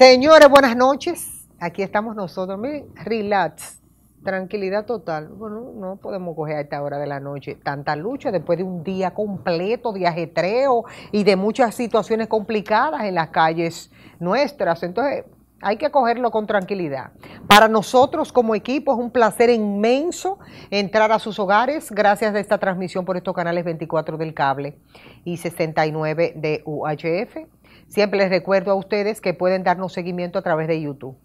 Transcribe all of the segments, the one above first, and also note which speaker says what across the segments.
Speaker 1: Señores, buenas noches. Aquí estamos nosotros. Miren, relax, tranquilidad total. Bueno, no podemos coger a esta hora de la noche tanta lucha después de un día completo de ajetreo y de muchas situaciones complicadas en las calles nuestras. Entonces, hay que cogerlo con tranquilidad. Para nosotros como equipo es un placer inmenso entrar a sus hogares gracias a esta transmisión por estos canales 24 del cable y 69 de UHF Siempre les recuerdo a ustedes que pueden darnos seguimiento a través de YouTube.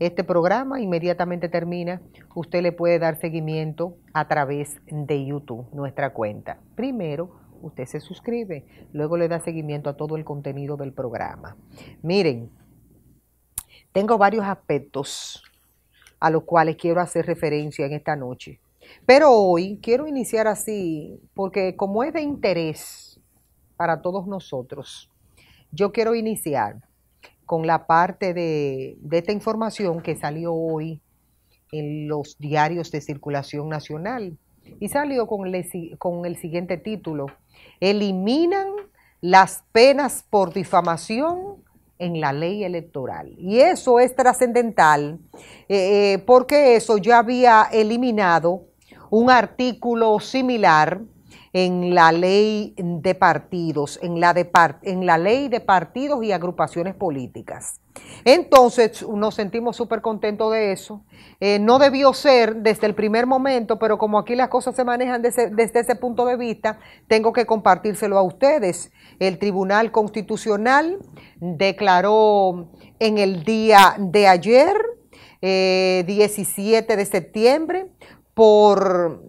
Speaker 1: Este programa inmediatamente termina, usted le puede dar seguimiento a través de YouTube, nuestra cuenta. Primero, usted se suscribe, luego le da seguimiento a todo el contenido del programa. Miren, tengo varios aspectos a los cuales quiero hacer referencia en esta noche. Pero hoy quiero iniciar así, porque como es de interés para todos nosotros, yo quiero iniciar con la parte de, esta información que salió hoy en los diarios de circulación nacional y salió con, el siguiente título, eliminan las penas por difamación en la ley electoral. Y eso es trascendental eh, eh, porque eso ya había eliminado un artículo similar en la ley de partidos, en la, de en la ley de partidos y agrupaciones políticas. Entonces nos sentimos súper contentos de eso. Eh, no debió ser desde el primer momento, pero como aquí las cosas se manejan desde, ese punto de vista, tengo que compartírselo a ustedes. El Tribunal Constitucional declaró en el día de ayer, 17 eh, de septiembre, por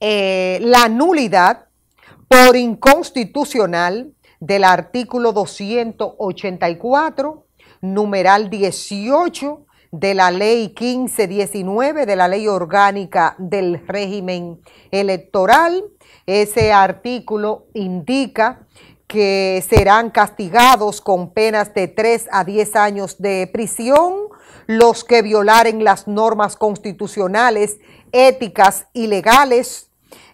Speaker 1: eh, la nulidad por inconstitucional del artículo 284, numeral 18 de la ley 1519, de la ley orgánica del régimen electoral. Ese artículo indica que serán castigados con penas de 3 a 10 años de prisión los que violaren las normas constitucionales, éticas y legales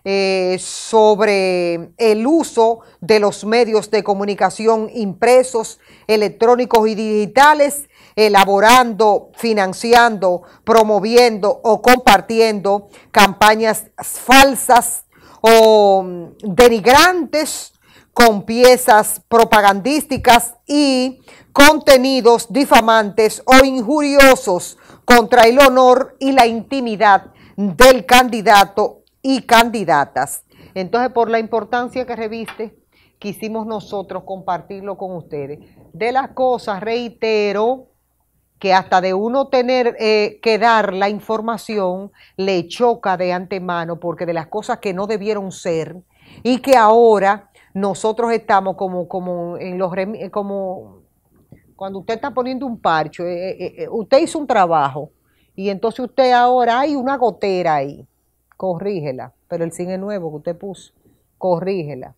Speaker 1: eh, sobre el uso de los medios de comunicación impresos, electrónicos y digitales, elaborando, financiando, promoviendo o compartiendo campañas falsas o mm, denigrantes con piezas propagandísticas y contenidos difamantes o injuriosos contra el honor y la intimidad del candidato y candidatas. Entonces, por la importancia que reviste, quisimos nosotros compartirlo con ustedes. De las cosas, reitero, que hasta de uno tener eh, que dar la información le choca de antemano porque de las cosas que no debieron ser y que ahora nosotros estamos como, como en los eh, como cuando usted está poniendo un parcho, eh, usted hizo un trabajo y entonces usted ahora hay una gotera ahí corrígela, pero el cine nuevo que usted puso, corrígela.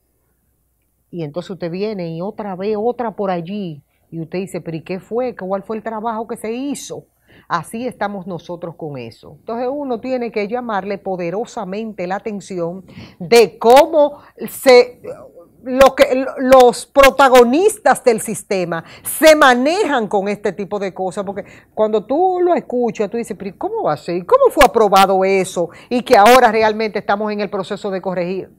Speaker 1: Y entonces usted viene y otra vez, otra por allí, y usted dice, pero ¿y qué fue? ¿Cuál fue el trabajo que se hizo? Así estamos nosotros con eso. Entonces uno tiene que llamarle poderosamente la atención de cómo se lo que, los protagonistas del sistema se manejan con este tipo de cosas, porque cuando tú lo escuchas, tú dices, pero ¿cómo va a ser? ¿Cómo fue aprobado eso? Y que ahora realmente estamos en el proceso de corregir.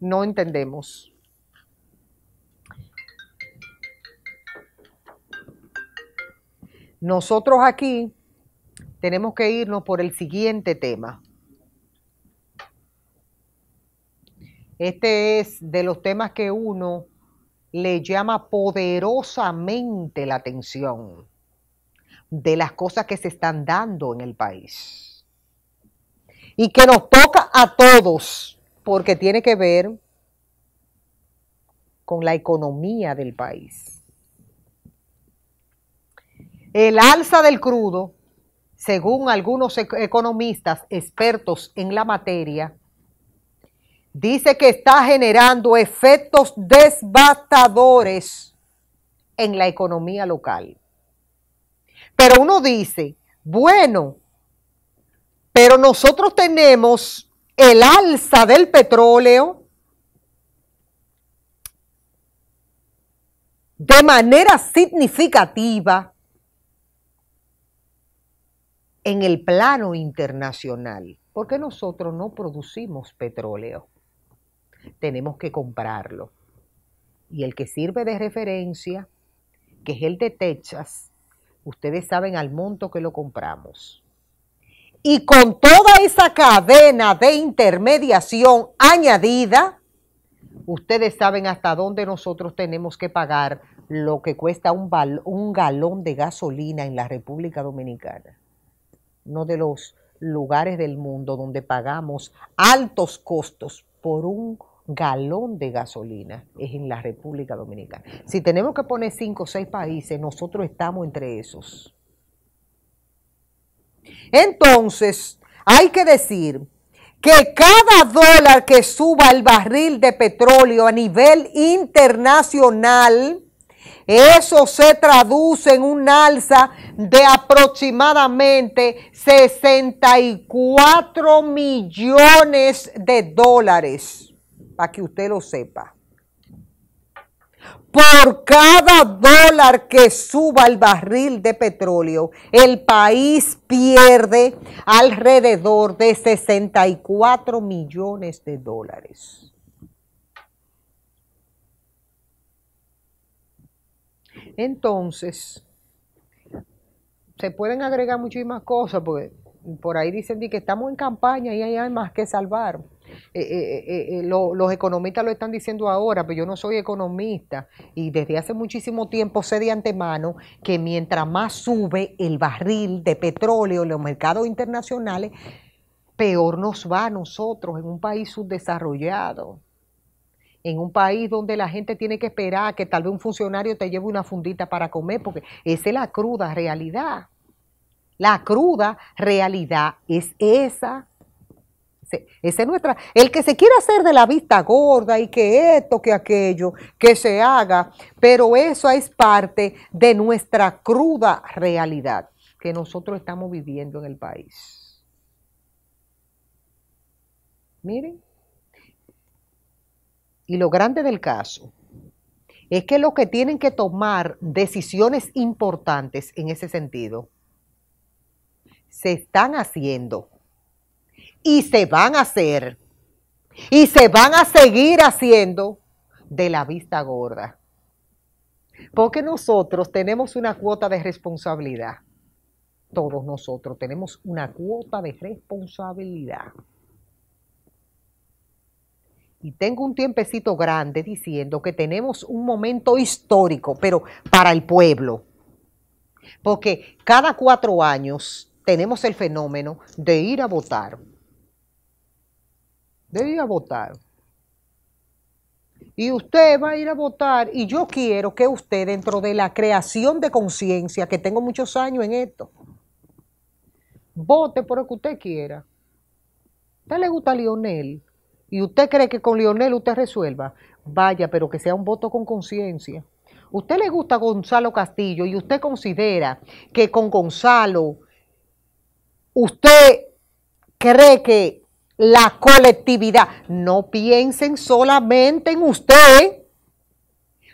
Speaker 1: No entendemos. Nosotros aquí tenemos que irnos por el siguiente tema. Este es de los temas que uno le llama poderosamente la atención de las cosas que se están dando en el país. Y que nos toca a todos, porque tiene que ver con la economía del país. El alza del crudo, según algunos economistas expertos en la materia, dice que está generando efectos devastadores en la economía local. Pero uno dice, bueno, pero nosotros tenemos el alza del petróleo de manera significativa en el plano internacional, porque nosotros no producimos petróleo tenemos que comprarlo. Y el que sirve de referencia, que es el de Texas, ustedes saben al monto que lo compramos. Y con toda esa cadena de intermediación añadida, ustedes saben hasta dónde nosotros tenemos que pagar lo que cuesta un, un galón de gasolina en la República Dominicana. Uno de los lugares del mundo donde pagamos altos costos por un galón de gasolina es en la República Dominicana. Si tenemos que poner cinco o 6 países, nosotros estamos entre esos. Entonces, hay que decir que cada dólar que suba el barril de petróleo a nivel internacional, eso se traduce en un alza de aproximadamente 64 millones de dólares para que usted lo sepa. Por cada dólar que suba el barril de petróleo, el país pierde alrededor de 64 millones de dólares. Entonces, se pueden agregar muchísimas cosas, porque por ahí dicen que estamos en campaña y hay más que salvar. Eh, eh, eh, los economistas lo están diciendo ahora, pero yo no soy economista y desde hace muchísimo tiempo sé de antemano que mientras más sube el barril de petróleo en los mercados internacionales, peor nos va a nosotros en un país subdesarrollado en un país donde la gente tiene que esperar que tal vez un funcionario te lleve una fundita para comer, porque esa es la cruda realidad. La cruda realidad es esa es nuestra. El que se quiera hacer de la vista gorda y que esto, que aquello, que se haga, pero eso es parte de nuestra cruda realidad que nosotros estamos viviendo en el país. Miren. Y lo grande del caso es que los que tienen que tomar decisiones importantes en ese sentido se están haciendo y se van a hacer y se van a seguir haciendo de la vista gorda. Porque nosotros tenemos una cuota de responsabilidad. Todos nosotros tenemos una cuota de responsabilidad. Y tengo un tiempecito grande diciendo que tenemos un momento histórico, pero para el pueblo. Porque cada cuatro años tenemos el fenómeno de ir a votar Debe ir a votar. Y usted va a ir a votar y yo quiero que usted dentro de la creación de conciencia, que tengo muchos años en esto, vote por lo que usted quiera. ¿Usted le gusta a Lionel? Y usted cree que con Lionel usted resuelva. Vaya, pero que sea un voto con conciencia. Usted le gusta a Gonzalo Castillo y usted considera que con Gonzalo usted cree que la colectividad. No piensen solamente en usted,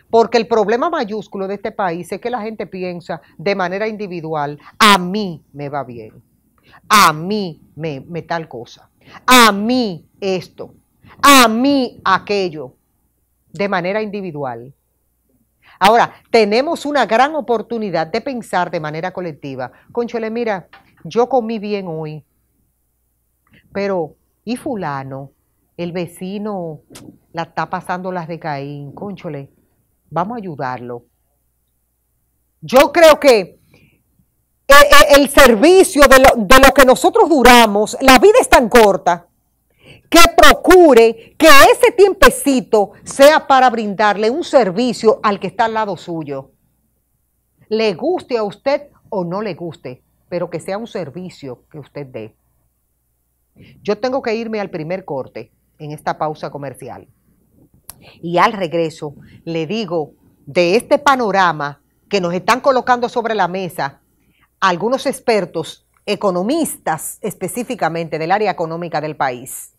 Speaker 1: porque el problema mayúsculo de este país es que la gente piensa de manera individual, a mí me va bien, a mí me, me tal cosa, a mí esto, a mí aquello, de manera individual. Ahora, tenemos una gran oportunidad de pensar de manera colectiva. Conchole, mira, yo comí bien hoy, pero y fulano, el vecino la está pasando las de Caín, conchole, vamos a ayudarlo. Yo creo que eh, eh, el servicio de lo, que nosotros duramos, la vida es tan corta que procure que a ese tiempecito sea para brindarle un servicio al que está al lado suyo. Le guste a usted o no le guste, pero que sea un servicio que usted dé. Yo tengo que irme al primer corte en esta pausa comercial. Y al regreso le digo de este panorama que nos están colocando sobre la mesa algunos expertos, economistas específicamente del área económica del país.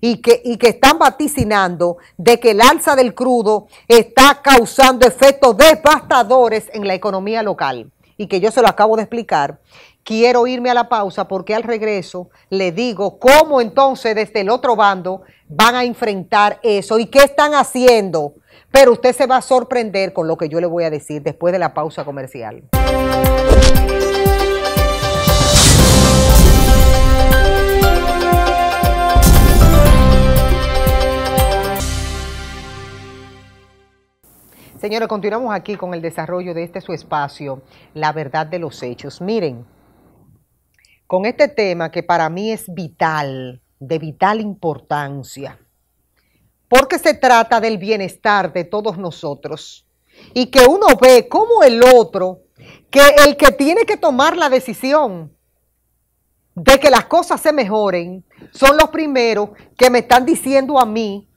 Speaker 1: Y que, que, están vaticinando de que el alza del crudo está causando efectos devastadores en la economía local. Y que yo se lo acabo de explicar quiero irme a la pausa porque al regreso le digo cómo entonces desde el otro bando van a enfrentar eso y qué están haciendo. Pero usted se va a sorprender con lo que yo le voy a decir después de la pausa comercial. Señores, continuamos aquí con el desarrollo de este su espacio, la verdad de los hechos. Miren, con este tema que para mí es vital, de vital importancia, porque se trata del bienestar de todos nosotros y que uno ve como el otro, que el que tiene que tomar la decisión de que las cosas se mejoren, son los primeros que me están diciendo a mí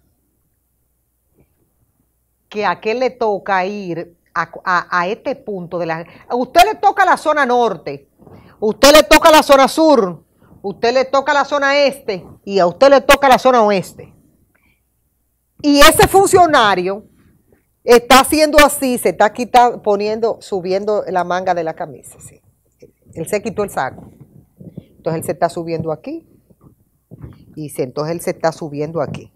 Speaker 1: que a qué le toca ir a, este punto de la... usted le toca la zona norte, Usted le toca la zona sur, usted le toca la zona este y a usted le toca la zona oeste. Y ese funcionario está haciendo así, se está quitando, poniendo, subiendo la manga de la camisa. Él se quitó el saco. Entonces él se está subiendo aquí. Y se, entonces él se está subiendo aquí.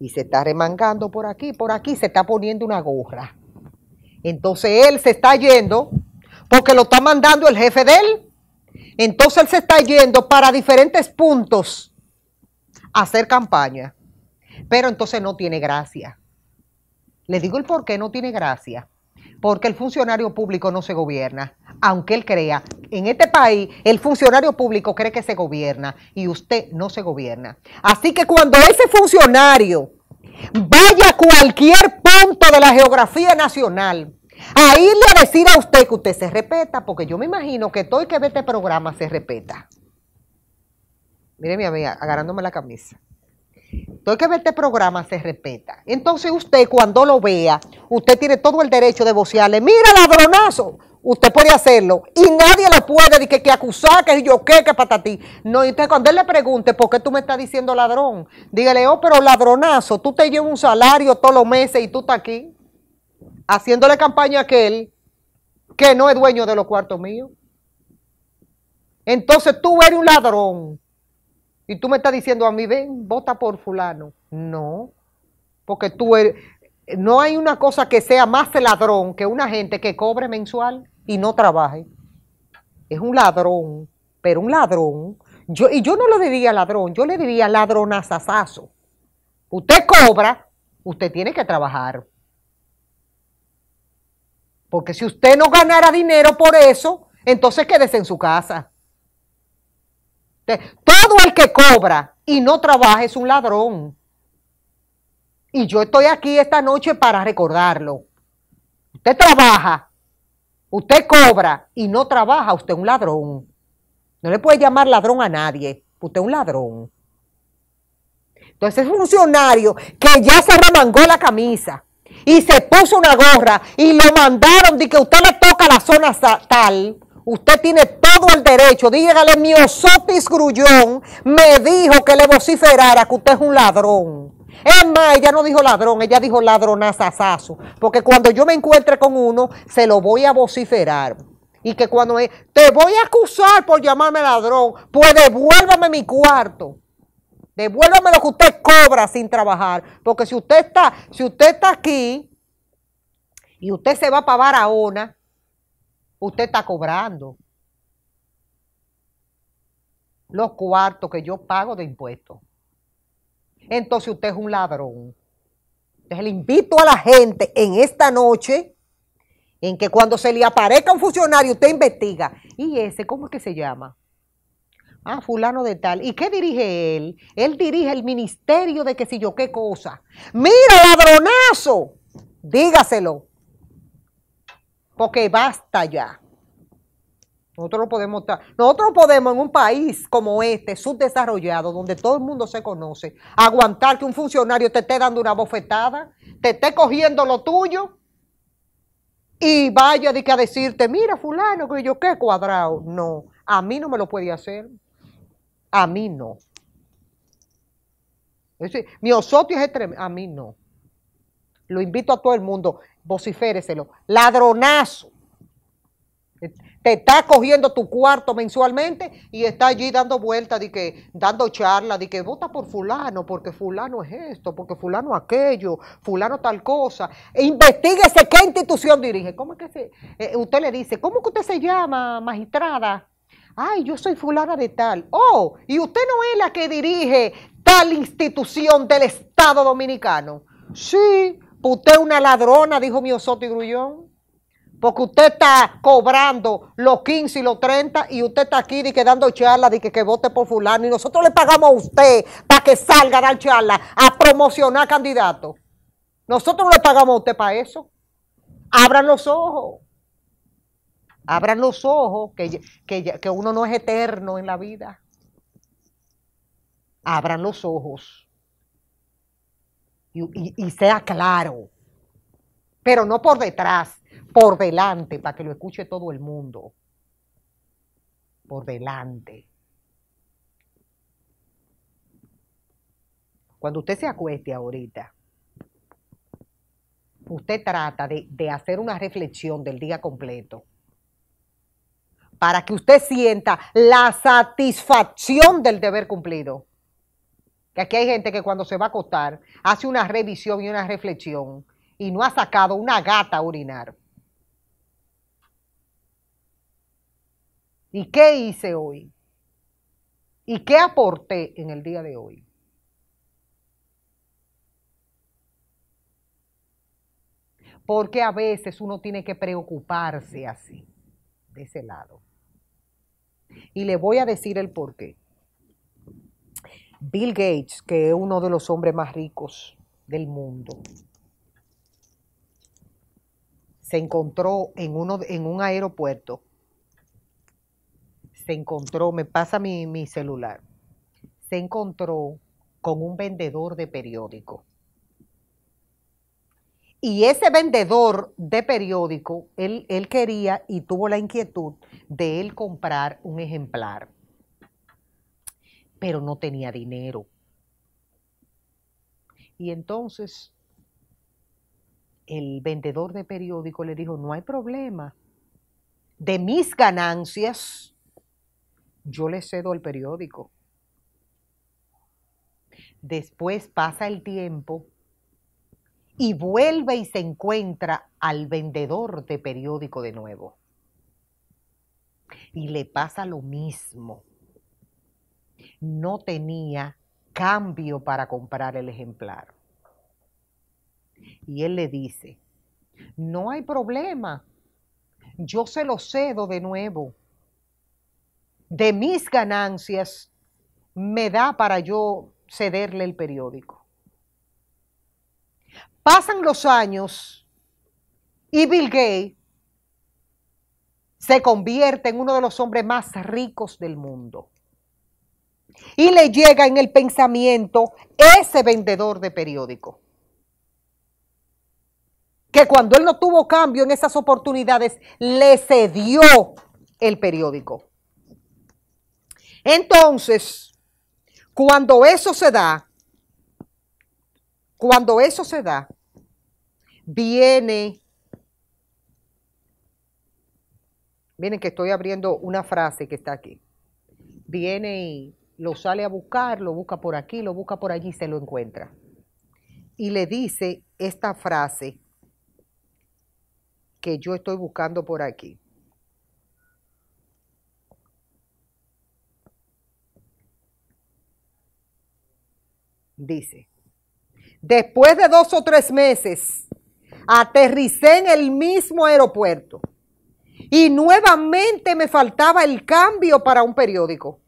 Speaker 1: Y se está remangando por aquí, por aquí, se está poniendo una gorra. Entonces él se está yendo porque lo está mandando el jefe de él. Entonces él se está yendo para diferentes puntos a hacer campaña, pero entonces no tiene gracia. Le digo el por qué no tiene gracia. Porque el funcionario público no se gobierna, aunque él crea. En este país, el funcionario público cree que se gobierna y usted no se gobierna. Así que cuando ese funcionario vaya a cualquier punto de la geografía nacional a irle a decir a usted que usted se respeta, porque yo me imagino que todo que ve este programa se respeta. Mire mi amiga, agarrándome la camisa. Todo el que ve este programa se respeta. Entonces usted cuando lo vea, usted tiene todo el derecho de vocearle, mira ladronazo, usted puede hacerlo y nadie le puede decir que, que acusar, que yo qué, que ti. No, y usted cuando él le pregunte por qué tú me estás diciendo ladrón, dígale, oh, pero ladronazo, tú te llevas un salario todos los meses y tú estás aquí haciéndole campaña a aquel que no es dueño de los cuartos míos. Entonces tú eres un ladrón y tú me estás diciendo a mí, ven, vota por fulano. No, porque tú eres... No hay una cosa que sea más ladrón que una gente que cobre mensual y no trabaje. Es un ladrón, pero un ladrón. Yo, y yo no lo diría ladrón, yo le diría ladronazazazo. Usted cobra, usted tiene que trabajar. Porque si usted no ganara dinero por eso, entonces quédese en su casa. Todo el que cobra y no trabaja es un ladrón. Y yo estoy aquí esta noche para recordarlo. Usted trabaja, usted cobra y no trabaja, usted es un ladrón. No le puede llamar ladrón a nadie, usted es un ladrón. Entonces, un funcionario que ya se remangó la camisa, y se puso una gorra y lo mandaron de que usted le toca la zona tal, usted tiene todo el derecho. Dígale, mi osotis grullón me dijo que le vociferara que usted es un ladrón. Es más, ella no dijo ladrón, ella dijo ladronazazazo. Porque cuando yo me encuentre con uno, se lo voy a vociferar. Y que cuando te voy a acusar por llamarme ladrón, pues devuélvame mi cuarto. Devuélvame lo que usted cobra sin trabajar. Porque si usted está, si usted está aquí y usted se va para Barahona, usted está cobrando los cuartos que yo pago de impuestos. Entonces usted es un ladrón. Entonces le invito a la gente en esta noche en que cuando se le aparezca un funcionario, usted investiga. ¿Y ese cómo es que se llama? Ah, fulano de tal. ¿Y qué dirige él? Él dirige el ministerio de que si yo qué cosa. Mira, ladronazo. Dígaselo. Porque basta ya. Nosotros no podemos estar, nosotros podemos en un país como este, subdesarrollado, donde todo el mundo se conoce, aguantar que un funcionario te esté dando una bofetada, te esté cogiendo lo tuyo y vaya de a decirte, mira fulano, que yo qué cuadrado. No, a mí no me lo puede hacer. A mí no. Es mi osotio es tremendo. A mí no. Lo invito a todo el mundo, vociféreselo. Ladronazo. Te está cogiendo tu cuarto mensualmente y está allí dando vueltas, de que, dando charlas, de que vota por fulano, porque fulano es esto, porque fulano aquello, fulano tal cosa. E qué institución dirige. ¿Cómo es que se, eh, usted le dice, ¿cómo que usted se llama, magistrada? ay, yo soy fulana de tal. Oh, y usted no es la que dirige tal institución del Estado Dominicano. Sí, usted es una ladrona, dijo mi y Grullón. Porque usted está cobrando los 15 y los 30 y usted está aquí de que dando charlas de que, que vote por fulano. Y nosotros le pagamos a usted para que salga a dar charla, a promocionar candidatos. Nosotros no le pagamos a usted para eso. Abran los ojos. Abran los ojos, que, uno no es eterno en la vida. Abran los ojos. Y, sea claro. Pero no por detrás, por delante, para que lo escuche todo el mundo. Por delante. Cuando usted se acueste ahorita, usted trata de hacer una reflexión del día completo para que usted sienta la satisfacción del deber cumplido. Que aquí hay gente que cuando se va a acostar hace una revisión y una reflexión y no ha sacado una gata a orinar. ¿Y qué hice hoy? ¿Y qué aporté en el día de hoy? Porque a veces uno tiene que preocuparse así, de ese lado. Y le voy a decir el por qué. Bill Gates, que es uno de los hombres más ricos del mundo, se encontró en, un aeropuerto, se encontró, me pasa mi, mi celular, se encontró con un vendedor de periódico y ese vendedor de periódico, él, él quería y tuvo la inquietud de él comprar un ejemplar, pero no tenía dinero. Y entonces el vendedor de periódico le dijo, no hay problema, de mis ganancias yo le cedo el periódico. Después pasa el tiempo y vuelve y se encuentra al vendedor de periódico de nuevo. Y le pasa lo mismo. No tenía cambio para comprar el ejemplar. Y él le dice, no hay problema, yo se lo cedo de nuevo. De mis ganancias me da para yo cederle el periódico. Pasan los años y Bill Gates se convierte en uno de los hombres más ricos del mundo. Y le llega en el pensamiento ese vendedor de periódico. Que cuando él no tuvo cambio en esas oportunidades, le cedió el periódico. Entonces, cuando eso se da, cuando eso se da, viene, miren que estoy abriendo una frase que está aquí, viene y lo sale a buscar, lo busca por aquí, lo busca por allí, se lo encuentra. Y le dice esta frase que yo estoy buscando por aquí. Dice, Después de dos o tres meses, aterricé en el mismo aeropuerto y nuevamente me faltaba el cambio para un periódico.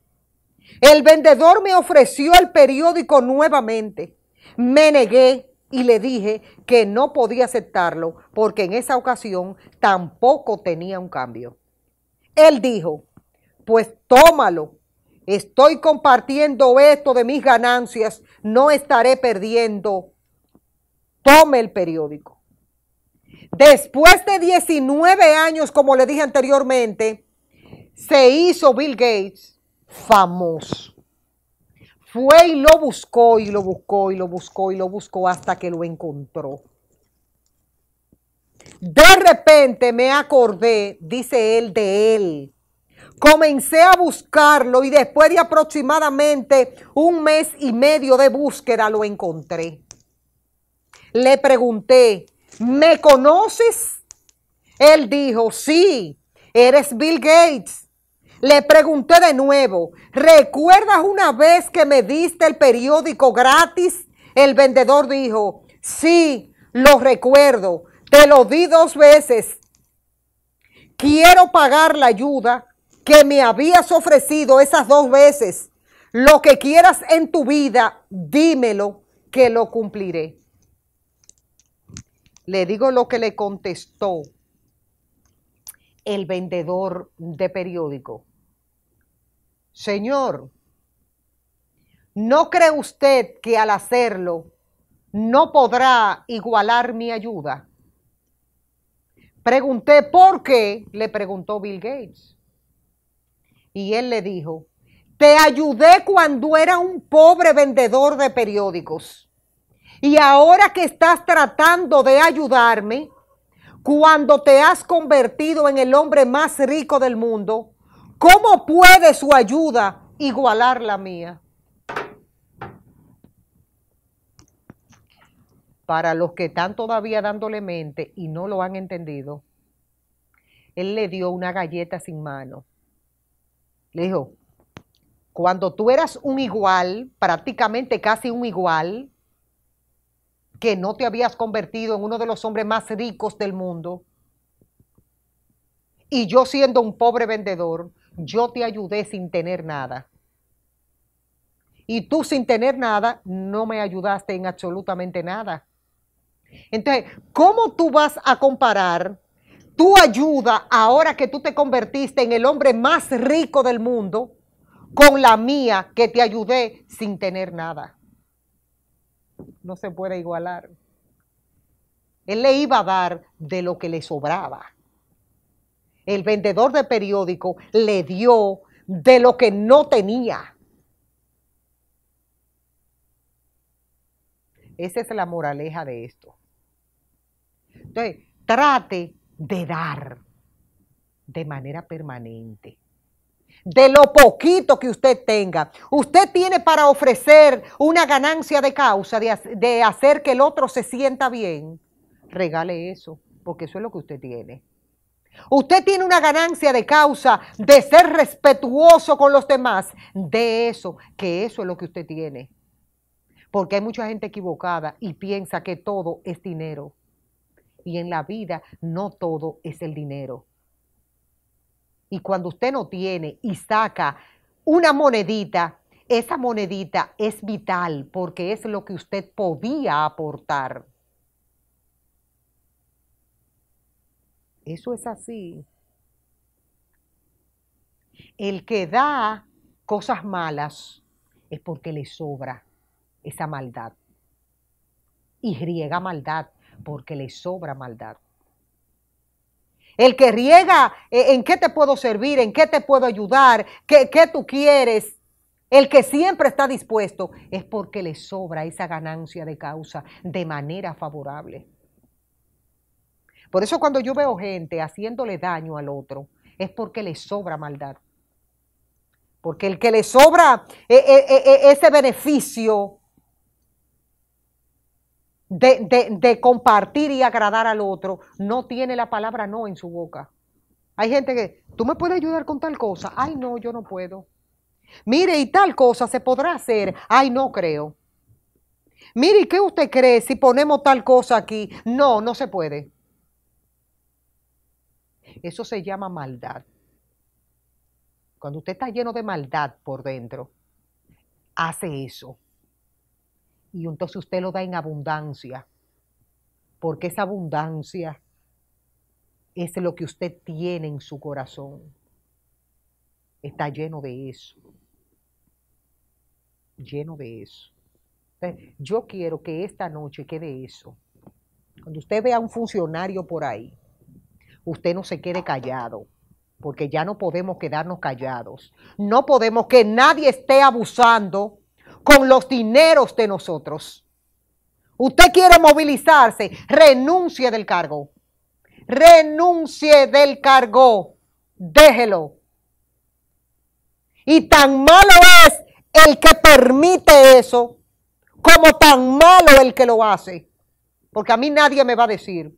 Speaker 1: El vendedor me ofreció el periódico nuevamente. Me negué y le dije que no podía aceptarlo porque en esa ocasión tampoco tenía un cambio. Él dijo, pues tómalo Estoy compartiendo esto de mis ganancias, no estaré perdiendo. Tome el periódico. Después de 19 años, como le dije anteriormente, se hizo Bill Gates famoso. Fue y lo buscó y lo buscó y lo buscó y lo buscó hasta que lo encontró. De repente me acordé, dice él, de él Comencé a buscarlo y después de aproximadamente un mes y medio de búsqueda lo encontré. Le pregunté, ¿me conoces? Él dijo, sí, eres Bill Gates. Le pregunté de nuevo, ¿recuerdas una vez que me diste el periódico gratis? El vendedor dijo, sí, lo recuerdo, te lo di dos veces. Quiero pagar la ayuda que me habías ofrecido esas dos veces, lo que quieras en tu vida, dímelo, que lo cumpliré. Le digo lo que le contestó el vendedor de periódico. Señor, ¿no cree usted que al hacerlo no podrá igualar mi ayuda? Pregunté por qué, le preguntó Bill Gates. Y él le dijo, te ayudé cuando era un pobre vendedor de periódicos. Y ahora que estás tratando de ayudarme, cuando te has convertido en el hombre más rico del mundo, ¿cómo puede su ayuda igualar la mía? Para los que están todavía dándole mente y no lo han entendido, él le dio una galleta sin mano le dijo, cuando tú eras un igual, prácticamente casi un igual, que no te habías convertido en uno de los hombres más ricos del mundo, y yo siendo un pobre vendedor, yo te ayudé sin tener nada. Y tú sin tener nada, no me ayudaste en absolutamente nada. Entonces, ¿cómo tú vas a comparar tu ayuda, ahora que tú te convertiste en el hombre más rico del mundo, con la mía que te ayudé sin tener nada. No se puede igualar. Él le iba a dar de lo que le sobraba. El vendedor de periódico le dio de lo que no tenía. Esa es la moraleja de esto. Entonces, trate de dar de manera permanente. De lo poquito que usted tenga, usted tiene para ofrecer una ganancia de causa, de, hacer que el otro se sienta bien. Regale eso, porque eso es lo que usted tiene. Usted tiene una ganancia de causa de ser respetuoso con los demás. De eso, que eso es lo que usted tiene. Porque hay mucha gente equivocada y piensa que todo es dinero y en la vida no todo es el dinero. Y cuando usted no tiene y saca una monedita, esa monedita es vital porque es lo que usted podía aportar. Eso es así. El que da cosas malas es porque le sobra esa maldad. Y riega maldad porque le sobra maldad. El que riega, eh, ¿en qué te puedo servir? ¿En qué te puedo ayudar? ¿Qué, tú quieres? El que siempre está dispuesto es porque le sobra esa ganancia de causa de manera favorable. Por eso cuando yo veo gente haciéndole daño al otro, es porque le sobra maldad. Porque el que le sobra eh, eh, ese beneficio de, de, compartir y agradar al otro, no tiene la palabra no en su boca. Hay gente que, tú me puedes ayudar con tal cosa, ay no, yo no puedo. Mire, y tal cosa se podrá hacer, ay no creo. Mire, ¿y qué usted cree si ponemos tal cosa aquí? No, no se puede. Eso se llama maldad. Cuando usted está lleno de maldad por dentro, hace eso y entonces usted lo da en abundancia, porque esa abundancia es lo que usted tiene en su corazón. Está lleno de eso, lleno de eso. yo quiero que esta noche quede eso. Cuando usted vea a un funcionario por ahí, usted no se quede callado porque ya no podemos quedarnos callados. No podemos que nadie esté abusando con los dineros de nosotros. Usted quiere movilizarse, renuncie del cargo. Renuncie del cargo. Déjelo. Y tan malo es el que permite eso, como tan malo el que lo hace. Porque a mí nadie me va a decir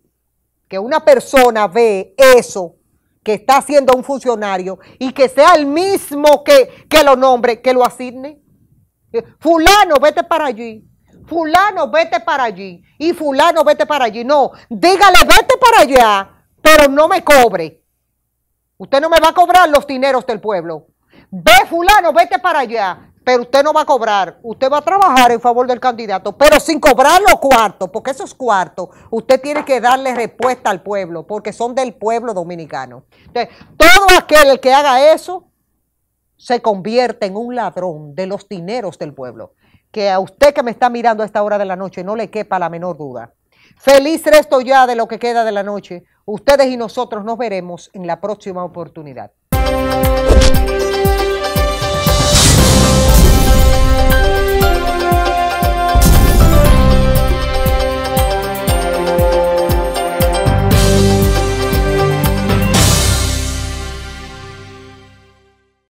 Speaker 1: que una persona ve eso que está haciendo un funcionario y que sea el mismo que, que lo nombre, que lo asigne. Fulano, vete para allí. Fulano, vete para allí. Y fulano, vete para allí. No, dígale, vete para allá, pero no me cobre. Usted no me va a cobrar los dineros del pueblo. Ve fulano, vete para allá. Pero usted no va a cobrar, usted va a trabajar en favor del candidato, pero sin cobrar los cuartos, porque esos cuartos usted tiene que darle respuesta al pueblo, porque son del pueblo dominicano. todo aquel que haga eso se convierte en un ladrón de los dineros del pueblo. Que a usted que me está mirando a esta hora de la noche no le quepa la menor duda. Feliz resto ya de lo que queda de la noche. Ustedes y nosotros nos veremos en la próxima oportunidad.